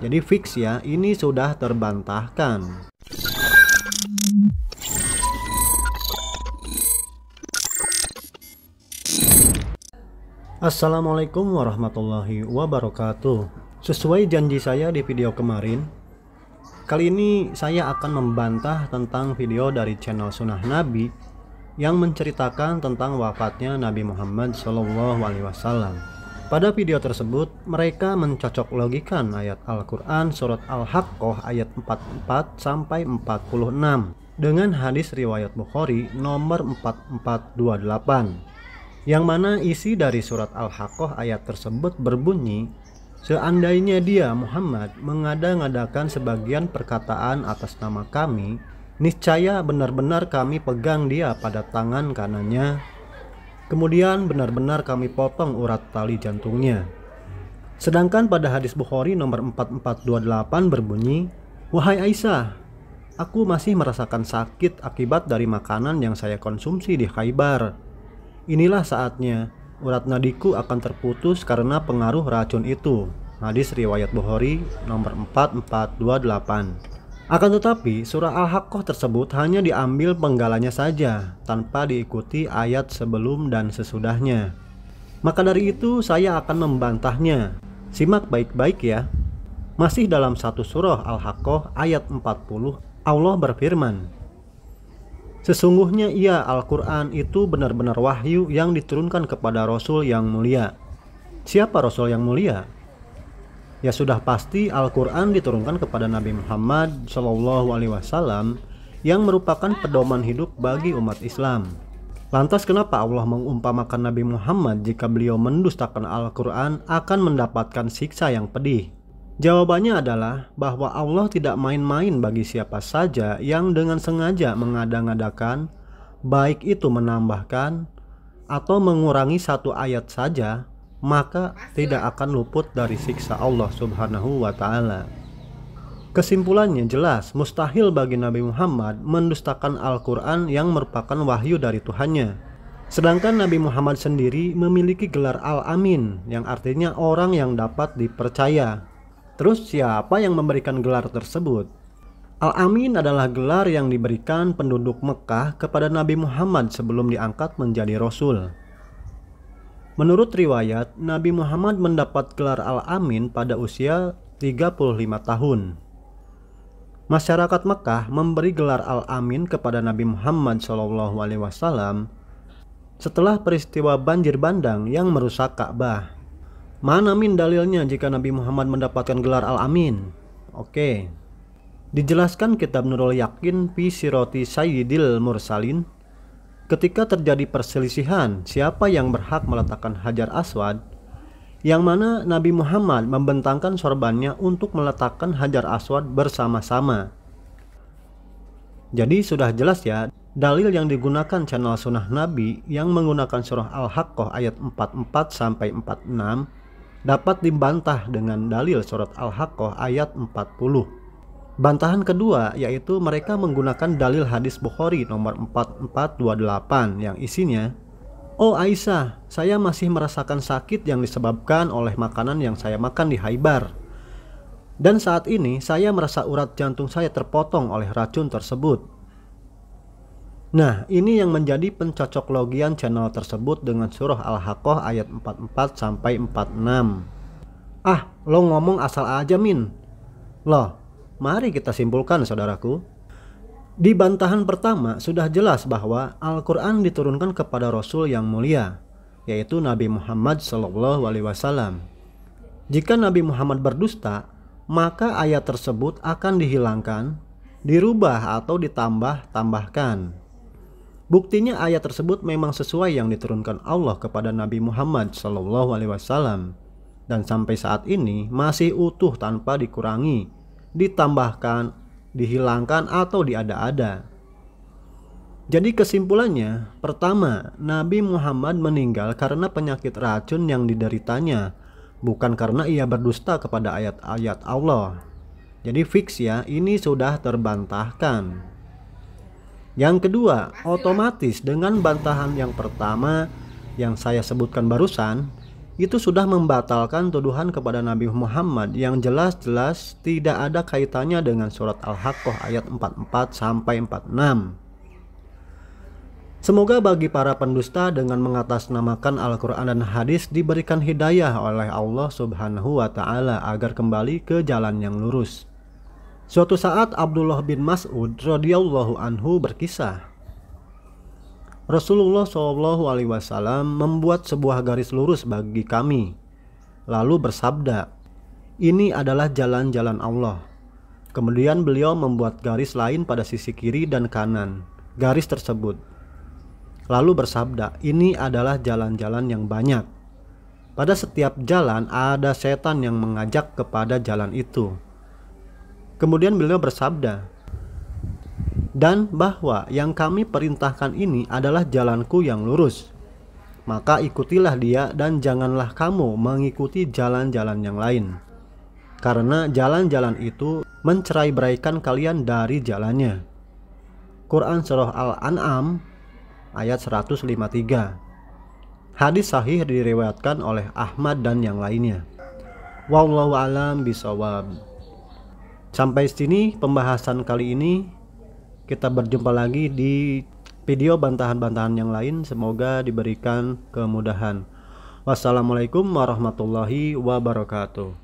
Jadi fix ya, ini sudah terbantahkan. Assalamualaikum warahmatullahi wabarakatuh. Sesuai janji saya di video kemarin, kali ini saya akan membantah tentang video dari channel Sunnah Nabi yang menceritakan tentang wafatnya Nabi Muhammad SAW. Pada video tersebut, mereka mencocok logikan ayat Al-Quran Surat Al-Haqqoh ayat 44 sampai 46 dengan hadis riwayat Bukhari nomor 4428 yang mana isi dari surat Al-Haqqoh ayat tersebut berbunyi Seandainya dia Muhammad mengada-ngadakan sebagian perkataan atas nama kami niscaya benar-benar kami pegang dia pada tangan kanannya Kemudian benar-benar kami potong urat tali jantungnya. Sedangkan pada hadis Bukhari nomor 4428 berbunyi, "Wahai Aisyah, aku masih merasakan sakit akibat dari makanan yang saya konsumsi di Khaybar. Inilah saatnya urat nadiku akan terputus karena pengaruh racun itu. Hadis riwayat Bukhari nomor 4428. Akan tetapi, surah Al-Haqqah tersebut hanya diambil penggalanya saja, tanpa diikuti ayat sebelum dan sesudahnya. Maka dari itu, saya akan membantahnya. Simak baik-baik ya. Masih dalam satu surah Al-Haqqah ayat 40, Allah berfirman, Sesungguhnya ia Al-Quran itu benar-benar wahyu yang diturunkan kepada Rasul yang mulia. Siapa Rasul yang mulia? ya sudah pasti Al-Quran diturunkan kepada Nabi Muhammad Shallallahu Alaihi Wasallam yang merupakan pedoman hidup bagi umat Islam. Lantas kenapa Allah mengumpamakan Nabi Muhammad jika beliau mendustakan Al-Quran akan mendapatkan siksa yang pedih? Jawabannya adalah bahwa Allah tidak main-main bagi siapa saja yang dengan sengaja mengada-ngadakan, baik itu menambahkan atau mengurangi satu ayat saja maka tidak akan luput dari siksa Allah Subhanahu wa taala. Kesimpulannya jelas, mustahil bagi Nabi Muhammad mendustakan Al-Qur'an yang merupakan wahyu dari Tuhannya. Sedangkan Nabi Muhammad sendiri memiliki gelar Al-Amin yang artinya orang yang dapat dipercaya. Terus siapa yang memberikan gelar tersebut? Al-Amin adalah gelar yang diberikan penduduk Mekah kepada Nabi Muhammad sebelum diangkat menjadi rasul. Menurut riwayat, Nabi Muhammad mendapat gelar Al-Amin pada usia 35 tahun. Masyarakat Mekah memberi gelar Al-Amin kepada Nabi Muhammad SAW setelah peristiwa banjir bandang yang merusak Ka'bah. Mana min dalilnya jika Nabi Muhammad mendapatkan gelar Al-Amin? Oke. Dijelaskan kitab Nurul Yakin fi Siroti Sayyidil Mursalin Ketika terjadi perselisihan siapa yang berhak meletakkan hajar aswad, yang mana Nabi Muhammad membentangkan sorbannya untuk meletakkan hajar aswad bersama-sama. Jadi sudah jelas ya, dalil yang digunakan channel sunnah Nabi yang menggunakan surah Al-Haqqah ayat 44 sampai 46 dapat dibantah dengan dalil surat Al-Haqqah ayat 40. Bantahan kedua yaitu mereka menggunakan dalil hadis Bukhari nomor 4428 yang isinya Oh Aisyah, saya masih merasakan sakit yang disebabkan oleh makanan yang saya makan di Haibar. Dan saat ini saya merasa urat jantung saya terpotong oleh racun tersebut. Nah, ini yang menjadi pencocok logian channel tersebut dengan surah Al-Haqqah ayat 44 sampai 46. Ah, lo ngomong asal aja Min. Loh, Mari kita simpulkan saudaraku. Di bantahan pertama sudah jelas bahwa Al-Quran diturunkan kepada Rasul yang mulia, yaitu Nabi Muhammad SAW. Jika Nabi Muhammad berdusta, maka ayat tersebut akan dihilangkan, dirubah atau ditambah-tambahkan. Buktinya ayat tersebut memang sesuai yang diturunkan Allah kepada Nabi Muhammad SAW. dan sampai saat ini masih utuh tanpa dikurangi ditambahkan, dihilangkan, atau diada-ada. Jadi kesimpulannya, pertama, Nabi Muhammad meninggal karena penyakit racun yang dideritanya, bukan karena ia berdusta kepada ayat-ayat Allah. Jadi fix ya, ini sudah terbantahkan. Yang kedua, otomatis dengan bantahan yang pertama yang saya sebutkan barusan, itu sudah membatalkan tuduhan kepada Nabi Muhammad yang jelas-jelas tidak ada kaitannya dengan surat Al-Haqqah ayat 44 sampai 46. Semoga bagi para pendusta dengan mengatasnamakan Al-Qur'an dan hadis diberikan hidayah oleh Allah Subhanahu wa taala agar kembali ke jalan yang lurus. Suatu saat Abdullah bin Mas'ud radhiyallahu anhu berkisah, Rasulullah saw membuat sebuah garis lurus bagi kami, lalu bersabda, "Ini adalah jalan-jalan Allah." Kemudian beliau membuat garis lain pada sisi kiri dan kanan garis tersebut, lalu bersabda, "Ini adalah jalan-jalan yang banyak." Pada setiap jalan ada setan yang mengajak kepada jalan itu. Kemudian beliau bersabda, dan bahwa yang kami perintahkan ini adalah jalanku yang lurus. Maka ikutilah dia dan janganlah kamu mengikuti jalan-jalan yang lain. Karena jalan-jalan itu mencerai beraikan kalian dari jalannya. Quran Surah Al-An'am ayat 153 Hadis sahih diriwayatkan oleh Ahmad dan yang lainnya. Wallahu alam bisawab. Sampai sini pembahasan kali ini kita berjumpa lagi di video bantahan-bantahan yang lain. Semoga diberikan kemudahan. Wassalamualaikum warahmatullahi wabarakatuh.